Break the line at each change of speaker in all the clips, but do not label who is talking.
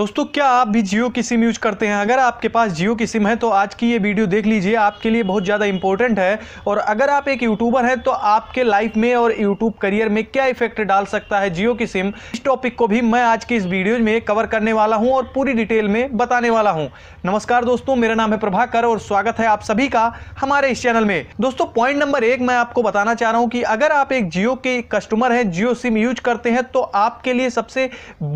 दोस्तों क्या आप भी जियो की सिम यूज करते हैं अगर आपके पास जियो की सिम है तो आज की ये वीडियो देख लीजिए आपके लिए बहुत ज़्यादा इंपॉर्टेंट है और अगर आप एक यूट्यूबर हैं तो आपके लाइफ में और यूट्यूब करियर में क्या इफेक्ट डाल सकता है जियो की सिम इस टॉपिक को भी मैं आज की इस वीडियो में कवर करने वाला हूँ और पूरी डिटेल में बताने वाला हूँ नमस्कार दोस्तों मेरा नाम है प्रभाकर और स्वागत है आप सभी का हमारे इस चैनल में दोस्तों पॉइंट नंबर एक मैं आपको बताना चाह रहा हूँ कि अगर आप एक जियो के कस्टमर हैं जियो सिम यूज करते हैं तो आपके लिए सबसे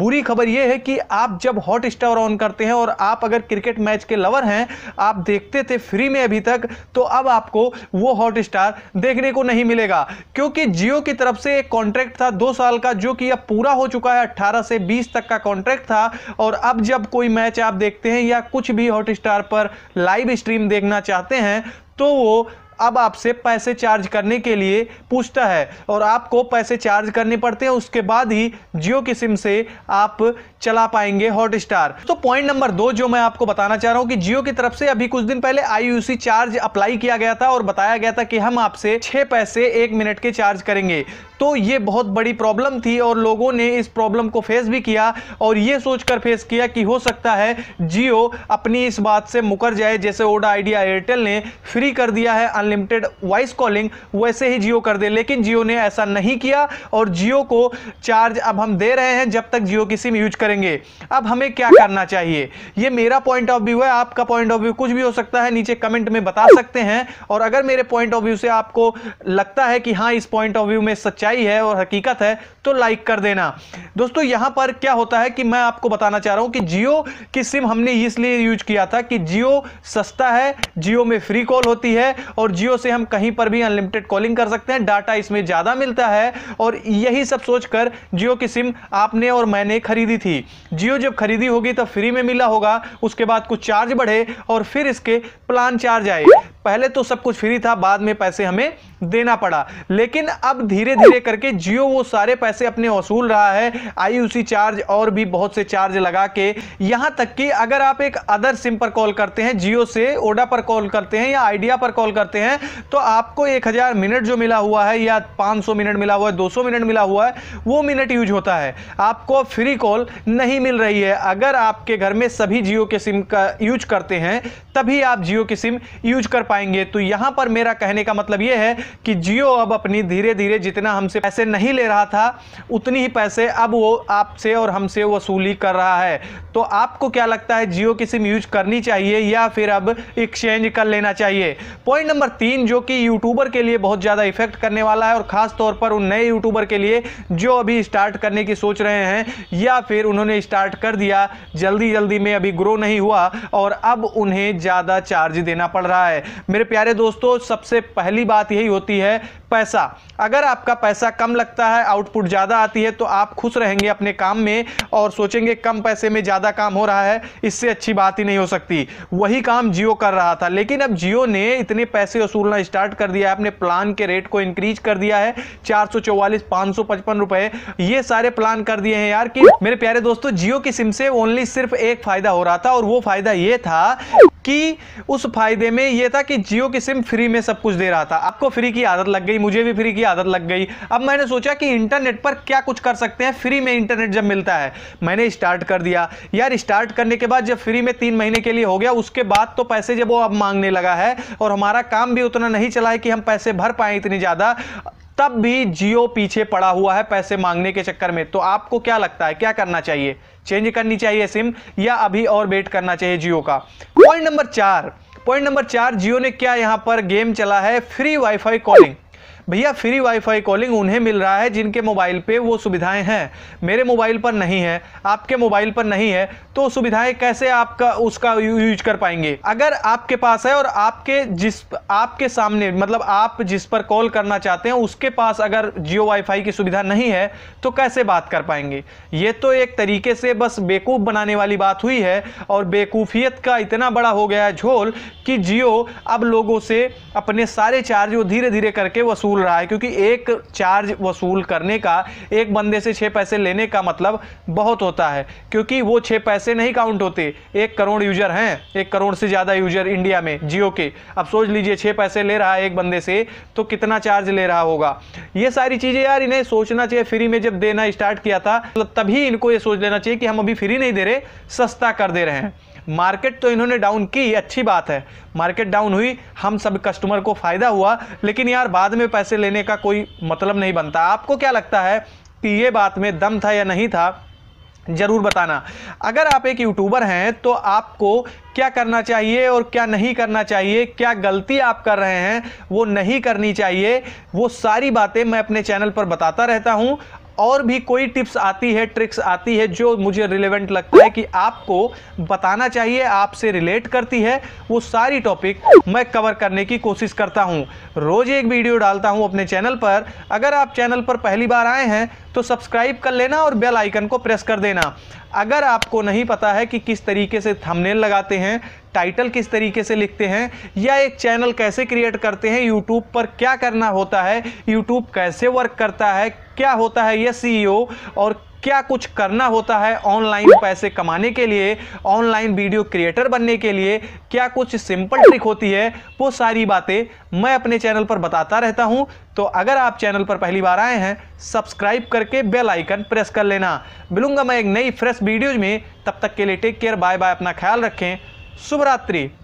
बुरी खबर यह है कि आप जब जब हॉट स्टार ऑन करते हैं और आप अगर क्रिकेट मैच के लवर हैं आप देखते थे फ्री में अभी तक तो अब आपको वो हॉट स्टार देखने को नहीं मिलेगा क्योंकि जियो की तरफ से एक कॉन्ट्रैक्ट था दो साल का जो कि अब पूरा हो चुका है अट्ठारह से बीस तक का कॉन्ट्रैक्ट था और अब जब कोई मैच आप देखते हैं या कुछ भी हॉट स्टार पर लाइव स्ट्रीम देखना चाहते हैं तो वो अब आपसे पैसे चार्ज करने के लिए पूछता है और आपको पैसे चार्ज करने पड़ते हैं उसके बाद ही जियो की सिम से आप चला पाएंगे हॉटस्टार तो पॉइंट नंबर दो जो मैं आपको बताना चाह रहा हूं कि जियो की तरफ से अभी कुछ दिन पहले आई चार्ज अप्लाई किया गया था और बताया गया था कि हम आपसे छह पैसे एक मिनट के चार्ज करेंगे तो ये बहुत बड़ी प्रॉब्लम थी और लोगों ने इस प्रॉब्लम को फेस भी किया और ये सोचकर फेस किया कि हो सकता है जियो अपनी इस बात से मुकर जाए जैसे ओडा आइडिया एयरटेल ने फ्री कर दिया है अनलिमिटेड वॉइस कॉलिंग वैसे ही जियो कर दे लेकिन जियो ने ऐसा नहीं किया और जियो को चार्ज अब हम दे रहे हैं जब तक जियो की सिम यूज करेंगे अब हमें क्या करना चाहिए ये मेरा पॉइंट ऑफ व्यू है आपका पॉइंट ऑफ व्यू कुछ भी हो सकता है नीचे कमेंट में बता सकते हैं और अगर मेरे पॉइंट ऑफ व्यू से आपको लगता है कि हाँ इस पॉइंट ऑफ व्यू में सच्चाई है और हकीकत है तो लाइक कर देना दोस्तों यहां पर क्या होता है कि मैं आपको बताना चाह रहा हूं कि जियो की सिम हमने इसलिए यूज किया था कि जियो सस्ता है जियो में फ्री कॉल होती है और जियो से हम कहीं पर भी अनलिमिटेड कॉलिंग कर सकते हैं डाटा इसमें ज़्यादा मिलता है और यही सब सोचकर जियो की सिम आपने और मैंने खरीदी थी जियो जब खरीदी होगी तब फ्री में मिला होगा उसके बाद कुछ चार्ज बढ़े और फिर इसके प्लान चार्ज आए पहले तो सब कुछ फ्री था बाद में पैसे हमें देना पड़ा लेकिन अब धीरे धीरे करके जियो वो सारे पैसे अपने वसूल रहा है आईयूसी चार्ज और भी बहुत से चार्ज लगा के यहां तक कि अगर आप एक अदर सिम पर कॉल करते हैं जियो से ओडा पर कॉल करते हैं या आइडिया पर कॉल करते हैं तो आपको एक हजार मिनट जो मिला हुआ है या 500 मिनट मिला हुआ है दो मिनट मिला हुआ है वो मिनट यूज होता है आपको फ्री कॉल नहीं मिल रही है अगर आपके घर में सभी जियो के सिम का यूज करते हैं तभी आप जियो की सिम यूज कर पाएंगे तो यहाँ पर मेरा कहने का मतलब ये है कि जियो अब अपनी धीरे धीरे जितना हमसे पैसे नहीं ले रहा था उतनी ही पैसे अब वो आपसे और हमसे वसूली कर रहा है तो आपको क्या लगता है जियो की सिम यूज करनी चाहिए या फिर अब एक्सचेंज कर लेना चाहिए पॉइंट नंबर तीन जो कि यूट्यूबर के लिए बहुत ज़्यादा इफेक्ट करने वाला है और ख़ास तौर पर उन नए यूट्यूबर के लिए जो अभी स्टार्ट करने की सोच रहे हैं या फिर उन्होंने स्टार्ट कर दिया जल्दी जल्दी में अभी ग्रो नहीं हुआ और अब उन्हें ज़्यादा चार्ज देना पड़ रहा है मेरे प्यारे दोस्तों सबसे पहली बात यही होती है पैसा अगर आपका पैसा कम लगता है आउटपुट ज़्यादा आती है तो आप खुश रहेंगे अपने काम में और सोचेंगे कम पैसे में ज़्यादा काम हो रहा है इससे अच्छी बात ही नहीं हो सकती वही काम जियो कर रहा था लेकिन अब जियो ने इतने पैसे वसूलना स्टार्ट कर दिया है अपने प्लान के रेट को इंक्रीज कर दिया है चार सौ रुपए ये सारे प्लान कर दिए हैं यार कि मेरे प्यारे दोस्तों जियो की सिम से ओनली सिर्फ एक फायदा हो रहा था और वो फायदा ये था कि उस फायदे में यह था कि जियो की सिम फ्री में सब कुछ दे रहा था आपको फ्री की आदत लग गई मुझे भी फ्री की आदत लग गई अब मैंने सोचा कि इंटरनेट पर क्या कुछ कर सकते हैं फ्री में इंटरनेट जब मिलता है मैंने स्टार्ट कर दिया यार स्टार्ट करने के बाद जब फ्री में तीन महीने के लिए हो गया उसके बाद तो पैसे जब वो अब मांगने लगा है और हमारा काम भी उतना नहीं चला है कि हम पैसे भर पाए इतनी ज़्यादा तब भी जियो पीछे पड़ा हुआ है पैसे मांगने के चक्कर में तो आपको क्या लगता है क्या करना चाहिए चेंज करनी चाहिए सिम या अभी और वेट करना चाहिए जियो का पॉइंट नंबर चार पॉइंट नंबर चार जियो ने क्या यहां पर गेम चला है फ्री वाईफाई कॉलिंग भैया फ्री वाईफाई कॉलिंग उन्हें मिल रहा है जिनके मोबाइल पे वो सुविधाएं हैं मेरे मोबाइल पर नहीं है आपके मोबाइल पर नहीं है तो सुविधाएं कैसे आपका उसका यूज कर पाएंगे अगर आपके पास है और आपके जिस आपके सामने मतलब आप जिस पर कॉल करना चाहते हैं उसके पास अगर जियो वाईफाई की सुविधा नहीं है तो कैसे बात कर पाएंगे ये तो एक तरीके से बस बेवकूफ़ बनाने वाली बात हुई है और बेवकूफ़ियत का इतना बड़ा हो गया है झोल कि जियो अब लोगों से अपने सारे चार्ज वो धीरे धीरे करके वसूल वसूल रहा है क्योंकि एक चार्ज वसूल करने का एक बंदे से छः पैसे लेने का मतलब बहुत होता है क्योंकि वो छः पैसे नहीं काउंट होते एक करोड़ यूजर हैं एक करोड़ से ज़्यादा यूजर इंडिया में जियो के अब सोच लीजिए छः पैसे ले रहा है एक बंदे से तो कितना चार्ज ले रहा होगा ये सारी चीज़ें यार इन्हें सोचना चाहिए फ्री में जब देना स्टार्ट किया था तभी इनको ये सोच लेना चाहिए कि हम अभी फ्री नहीं दे रहे सस्ता कर दे रहे हैं मार्केट तो इन्होंने डाउन की अच्छी बात है मार्केट डाउन हुई हम सब कस्टमर को फ़ायदा हुआ लेकिन यार बाद में पैसे लेने का कोई मतलब नहीं बनता आपको क्या लगता है कि ये बात में दम था या नहीं था ज़रूर बताना अगर आप एक यूट्यूबर हैं तो आपको क्या करना चाहिए और क्या नहीं करना चाहिए क्या गलती आप कर रहे हैं वो नहीं करनी चाहिए वो सारी बातें मैं अपने चैनल पर बताता रहता हूं और भी कोई टिप्स आती है ट्रिक्स आती है जो मुझे रिलेवेंट लगता है कि आपको बताना चाहिए आपसे रिलेट करती है वो सारी टॉपिक मैं कवर करने की कोशिश करता हूँ रोज़ एक वीडियो डालता हूँ अपने चैनल पर अगर आप चैनल पर पहली बार आए हैं तो सब्सक्राइब कर लेना और बेल आइकन को प्रेस कर देना अगर आपको नहीं पता है कि किस तरीके से थंबनेल लगाते हैं टाइटल किस तरीके से लिखते हैं या एक चैनल कैसे क्रिएट करते हैं यूट्यूब पर क्या करना होता है यूट्यूब कैसे वर्क करता है क्या होता है ये सी e और क्या कुछ करना होता है ऑनलाइन पैसे कमाने के लिए ऑनलाइन वीडियो क्रिएटर बनने के लिए क्या कुछ सिंपल ट्रिक होती है वो सारी बातें मैं अपने चैनल पर बताता रहता हूं तो अगर आप चैनल पर पहली बार आए हैं सब्सक्राइब करके बेल आइकन प्रेस कर लेना मिलूंगा मैं एक नई फ्रेश वीडियोज में तब तक के लिए टेक केयर बाय बाय अपना ख्याल रखें शुभरात्रि